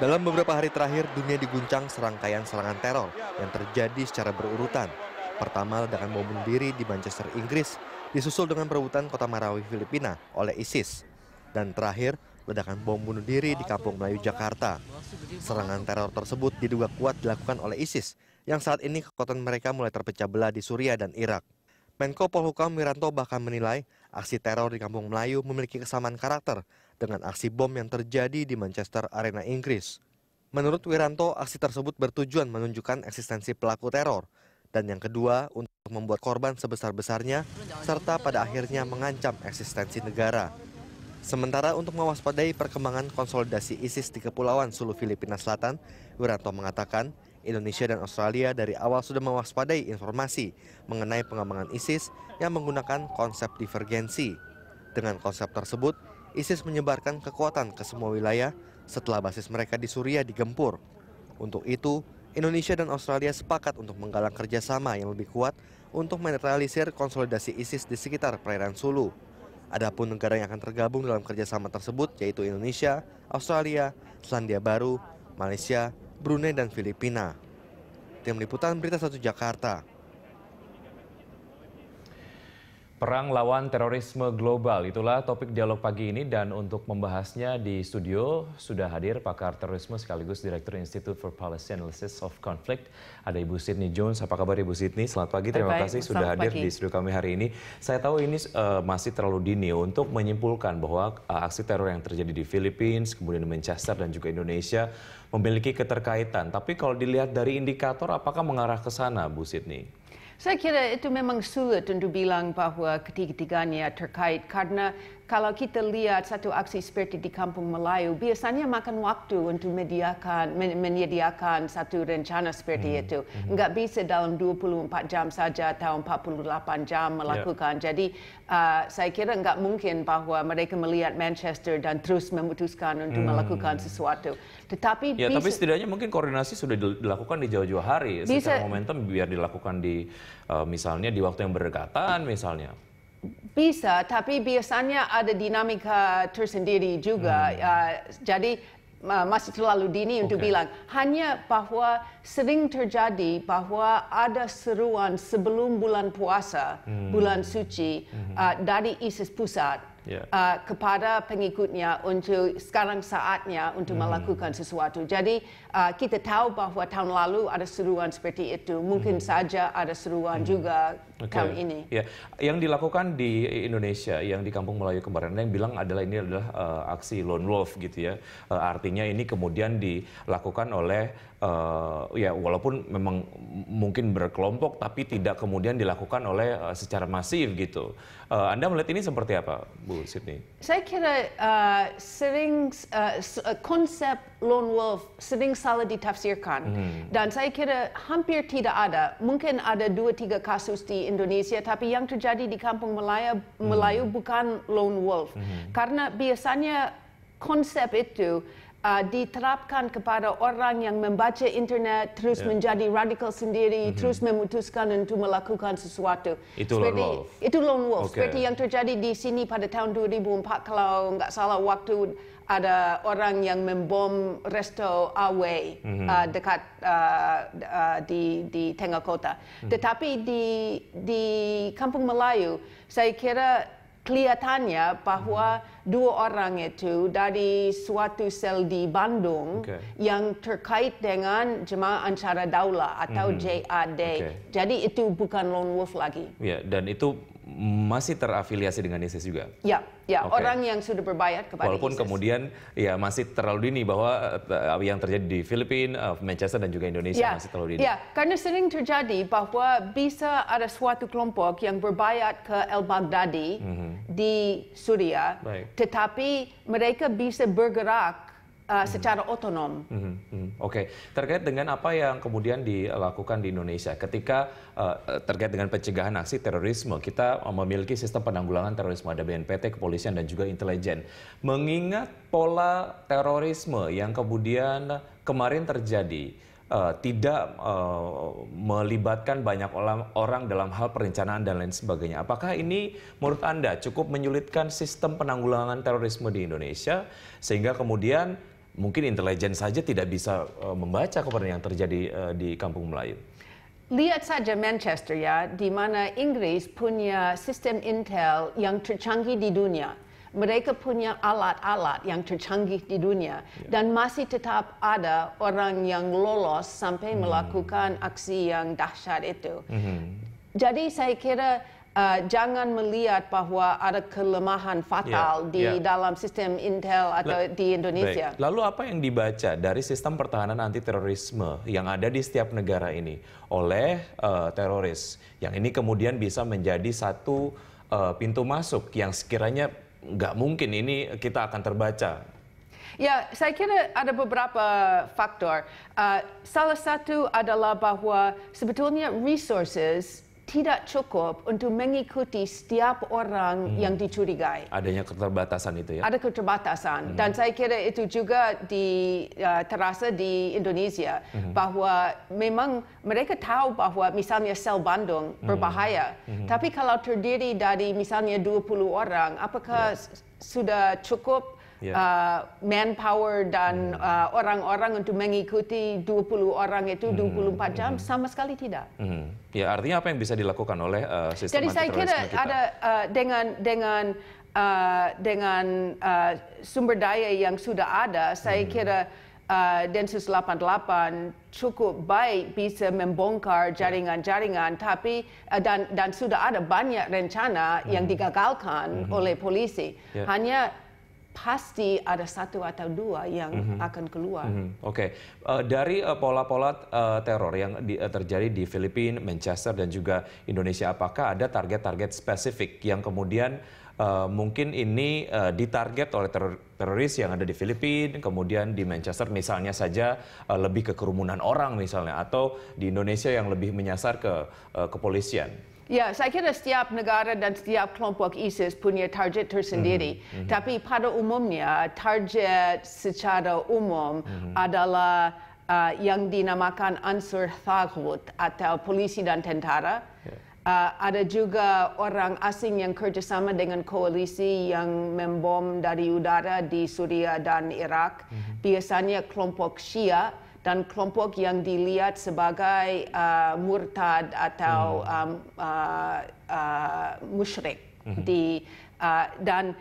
Dalam beberapa hari terakhir, dunia diguncang serangkaian serangan teror yang terjadi secara berurutan. Pertama, ledakan bom bunuh diri di Manchester, Inggris, disusul dengan perebutan kota Marawi, Filipina oleh ISIS. Dan terakhir, ledakan bom bunuh diri di Kampung Melayu, Jakarta. Serangan teror tersebut diduga kuat dilakukan oleh ISIS, yang saat ini kekuatan mereka mulai terpecah belah di Suriah dan Irak. Menko Polhukam Wiranto bahkan menilai aksi teror di Kampung Melayu memiliki kesamaan karakter dengan aksi bom yang terjadi di Manchester Arena Inggris. Menurut Wiranto, aksi tersebut bertujuan menunjukkan eksistensi pelaku teror dan yang kedua untuk membuat korban sebesar-besarnya serta pada akhirnya mengancam eksistensi negara. Sementara untuk mewaspadai perkembangan konsolidasi ISIS di Kepulauan Sulu Filipina Selatan, Wiranto mengatakan Indonesia dan Australia dari awal sudah mewaspadai informasi mengenai pengembangan ISIS yang menggunakan konsep divergensi. Dengan konsep tersebut, ISIS menyebarkan kekuatan ke semua wilayah setelah basis mereka di Suriah digempur. Untuk itu, Indonesia dan Australia sepakat untuk menggalang kerjasama yang lebih kuat untuk menetralisir konsolidasi ISIS di sekitar perairan Sulu. Adapun negara yang akan tergabung dalam kerjasama tersebut yaitu Indonesia, Australia, Selandia Baru, Malaysia, Brunei dan Filipina. Tim Liputan Berita Satu Jakarta. Perang lawan terorisme global, itulah topik dialog pagi ini dan untuk membahasnya di studio sudah hadir pakar terorisme sekaligus Direktur Institute for Policy Analysis of Conflict, ada Ibu Sydney Jones. Apa kabar Ibu Sydney? Selamat pagi, terima kasih Selamat sudah hadir pagi. di studio kami hari ini. Saya tahu ini uh, masih terlalu dini untuk menyimpulkan bahwa uh, aksi teror yang terjadi di Philippines, kemudian Manchester dan juga Indonesia memiliki keterkaitan. Tapi kalau dilihat dari indikator, apakah mengarah ke sana, Bu Sydney? Saya kira itu memang sulit untuk bilang bahwa ketiga-tiganya terkait karena kalau kita lihat satu aksi seperti di Kampung Melayu biasanya makan waktu untuk mediakan, menyediakan satu rencana seperti hmm. itu. Enggak hmm. bisa dalam 24 jam saja atau 48 jam ya. melakukan. Yeah. Jadi uh, saya kira enggak mungkin bahwa mereka melihat Manchester dan terus memutuskan untuk hmm. melakukan sesuatu. Tetapi ya, bisa, tapi setidaknya mungkin koordinasi sudah dilakukan di jauh-jauh hari bisa, secara momentum biar dilakukan di uh, misalnya di waktu yang berdekatan misalnya? Bisa, tapi biasanya ada dinamika tersendiri juga. Hmm. Uh, jadi masih terlalu dini okay. untuk bilang. Hanya bahwa sering terjadi bahwa ada seruan sebelum bulan puasa, hmm. bulan suci hmm. uh, dari ISIS pusat yeah. uh, kepada pengikutnya untuk sekarang saatnya untuk mm. melakukan sesuatu. Jadi uh, kita tahu bahwa tahun lalu ada seruan seperti itu, mungkin mm. saja ada seruan mm. juga okay. tahun ini. Yeah. Yang dilakukan di Indonesia, yang di Kampung Melayu kemarin, yang bilang adalah ini adalah uh, aksi lone wolf gitu ya. Uh, artinya ini kemudian dilakukan oleh uh, ya walaupun memang mungkin berkelompok, tapi tidak kemudian dilakukan oleh uh, secara masif gitu. Uh, Anda melihat ini seperti apa, Bu? Sydney? Saya kira uh, sering uh, konsep uh, lone wolf sering salah ditafsirkan hmm. dan saya kira hampir tidak ada. Mungkin ada dua tiga kasus di Indonesia, tapi yang terjadi di kampung Melayu hmm. bukan lone wolf hmm. karena biasanya konsep itu uh, diterapkan kepada orang yang membaca internet terus yeah. menjadi radikal sendiri mm-hmm. terus memutuskan untuk melakukan sesuatu. Itu seperti, lone wolf. Itu lone wolf. Okay. Seperti yang terjadi di sini pada tahun 2004 kalau nggak salah waktu ada orang yang membom resto Awe mm-hmm. uh, dekat uh, uh, di di tengah kota. Mm-hmm. Tetapi di di kampung Melayu saya kira kelihatannya bahwa hmm. dua orang itu dari suatu sel di Bandung okay. yang terkait dengan Jemaah Ancara Daulah atau hmm. JAD. Okay. Jadi itu bukan lone wolf lagi. Ya, dan itu masih terafiliasi dengan ISIS juga. Ya, ya okay. orang yang sudah berbayat kepada Walaupun ISIS. kemudian ya masih terlalu dini bahwa uh, yang terjadi di Filipina, uh, Manchester dan juga Indonesia ya. masih terlalu dini. Ya, karena sering terjadi bahwa bisa ada suatu kelompok yang berbayar ke El Baghdadi mm -hmm. di Suriah, tetapi mereka bisa bergerak Uh, secara otonom. -hmm. -hmm. Oke, okay. terkait dengan apa yang kemudian dilakukan di Indonesia ketika uh, terkait dengan pencegahan aksi terorisme, kita memiliki sistem penanggulangan terorisme ada BNPT, kepolisian dan juga intelijen. Mengingat pola terorisme yang kemudian kemarin terjadi, uh, tidak uh, melibatkan banyak orang, orang dalam hal perencanaan dan lain sebagainya. Apakah ini menurut Anda cukup menyulitkan sistem penanggulangan terorisme di Indonesia sehingga kemudian mungkin intelijen saja tidak bisa uh, membaca kepada yang terjadi uh, di kampung Melayu. Lihat saja Manchester ya, di mana Inggris punya sistem intel yang tercanggih di dunia. Mereka punya alat-alat yang tercanggih di dunia yeah. dan masih tetap ada orang yang lolos sampai hmm. melakukan aksi yang dahsyat itu. Mm -hmm. Jadi saya kira uh, jangan melihat bahwa ada kelemahan fatal yeah, di yeah. dalam sistem intel atau di Indonesia. Baik. Lalu apa yang dibaca dari sistem pertahanan anti terorisme yang ada di setiap negara ini oleh uh, teroris yang ini kemudian bisa menjadi satu uh, pintu masuk yang sekiranya nggak mungkin ini kita akan terbaca Ya, saya kira ada beberapa faktor. Uh, salah satu adalah bahwa sebetulnya resources tidak cukup untuk mengikuti setiap orang hmm. yang dicurigai. Adanya keterbatasan itu ya. Ada keterbatasan hmm. dan saya kira itu juga di uh, terasa di Indonesia hmm. bahwa memang mereka tahu bahwa misalnya sel Bandung hmm. berbahaya. Hmm. Tapi kalau terdiri dari misalnya 20 orang apakah yeah. sudah cukup yeah. Ya. uh, manpower dan hmm. ah, orang-orang mm. uh, untuk mengikuti 20 orang itu 24 mm. jam mm. sama sekali tidak. Mm. Ya artinya apa yang bisa dilakukan oleh uh, sistem Jadi saya kira kita? ada uh, dengan dengan uh, dengan uh, sumber daya yang sudah ada, saya mm. kira uh, Densus 88 cukup baik bisa membongkar ya. jaringan-jaringan tapi uh, dan dan sudah ada banyak rencana hmm. yang digagalkan hmm. oleh polisi. Yeah. Hanya pasti ada satu atau dua yang mm -hmm. akan keluar. Mm -hmm. Oke, okay. uh, eh, dari eh, pola-pola uh, uh, teror yang di, uh, terjadi di Filipina, Manchester, dan juga Indonesia, apakah ada target-target spesifik yang kemudian uh, mungkin ini uh, ditarget oleh teror teroris yang ada di Filipina, kemudian di Manchester misalnya saja uh, lebih ke kerumunan orang misalnya, atau di Indonesia yang lebih menyasar ke uh, kepolisian? Ya, saya kira setiap negara dan setiap kelompok ISIS punya target tersendiri. Mm -hmm. Tapi pada umumnya, target secara umum mm -hmm. adalah uh, yang dinamakan Ansur Thaghut atau polisi dan tentara. Yeah. Uh, ada juga orang asing yang kerjasama dengan koalisi yang membom dari udara di Suria dan Irak. Mm -hmm. Biasanya kelompok Syiah dan kelompok yang dilihat sebagai uh, murtad atau hmm. um, uh, uh, musyrik mm-hmm. di uh, dan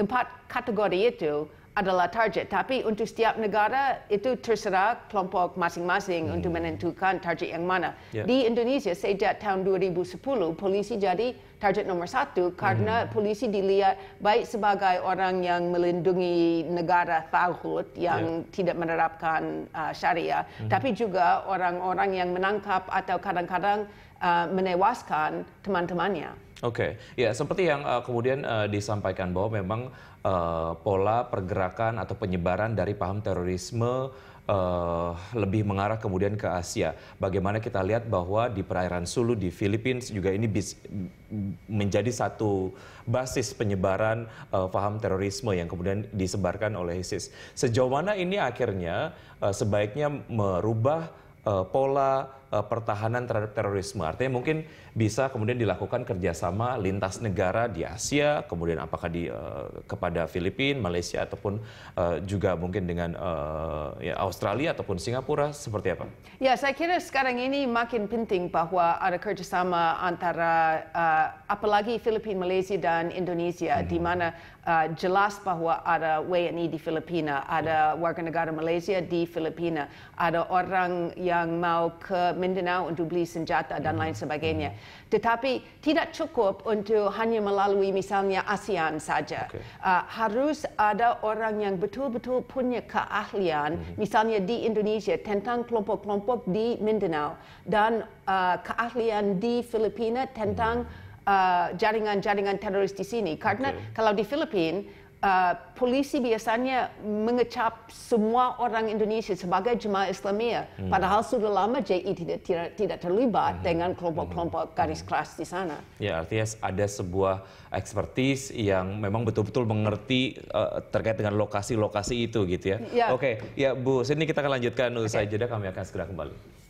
empat kategori itu adalah target. Tapi untuk setiap negara itu terserah kelompok masing-masing hmm. untuk menentukan target yang mana. Yeah. Di Indonesia sejak tahun 2010 polisi jadi target nomor satu karena hmm. polisi dilihat baik sebagai orang yang melindungi negara tauhud yang yeah. tidak menerapkan uh, syariah, hmm. tapi juga orang-orang yang menangkap atau kadang-kadang uh, menewaskan teman-temannya. Oke, okay. ya seperti yang uh, kemudian uh, disampaikan bahwa memang uh, pola pergerakan atau penyebaran dari paham terorisme uh, lebih mengarah kemudian ke Asia. Bagaimana kita lihat bahwa di perairan Sulu di Filipina juga ini bis, menjadi satu basis penyebaran uh, paham terorisme yang kemudian disebarkan oleh ISIS. Sejauh mana ini akhirnya uh, sebaiknya merubah uh, pola Eh, pertahanan terhadap terorisme. Artinya mungkin bisa kemudian dilakukan kerjasama lintas negara di Asia, kemudian apakah di uh, kepada Filipina, Malaysia ataupun uh, juga mungkin dengan uh, ya, Australia ataupun Singapura seperti apa? Ya, saya kira sekarang ini makin penting bahwa ada kerjasama antara uh, apalagi Filipina, Malaysia dan Indonesia hmm. di mana uh, jelas bahwa ada WNI e di Filipina, ada warga negara Malaysia di Filipina, ada orang yang mau ke Mindanao untuk beli senjata dan lain hmm. sebagainya. Tetapi tidak cukup untuk hanya melalui misalnya ASEAN saja. Okay. Uh, ah, harus ada orang yang betul-betul punya keahlian hmm. misalnya di Indonesia tentang kelompok-kelompok di Mindanao dan uh, keahlian di Filipina tentang uh, jaringan-jaringan teroris di sini. Karena okay. kalau di Filipina uh, polisi biasanya mengecap semua orang Indonesia sebagai jemaah Islamia, hmm. padahal sudah lama JI e tidak tidak, tidak terlibat hmm. dengan kelompok-kelompok hmm. garis hmm. keras di sana. Ya artinya ada sebuah ekspertis yang memang betul-betul mengerti uh, terkait dengan lokasi-lokasi itu gitu ya. ya. Oke, okay. ya Bu, sini kita akan lanjutkan usai okay. jeda kami akan segera kembali.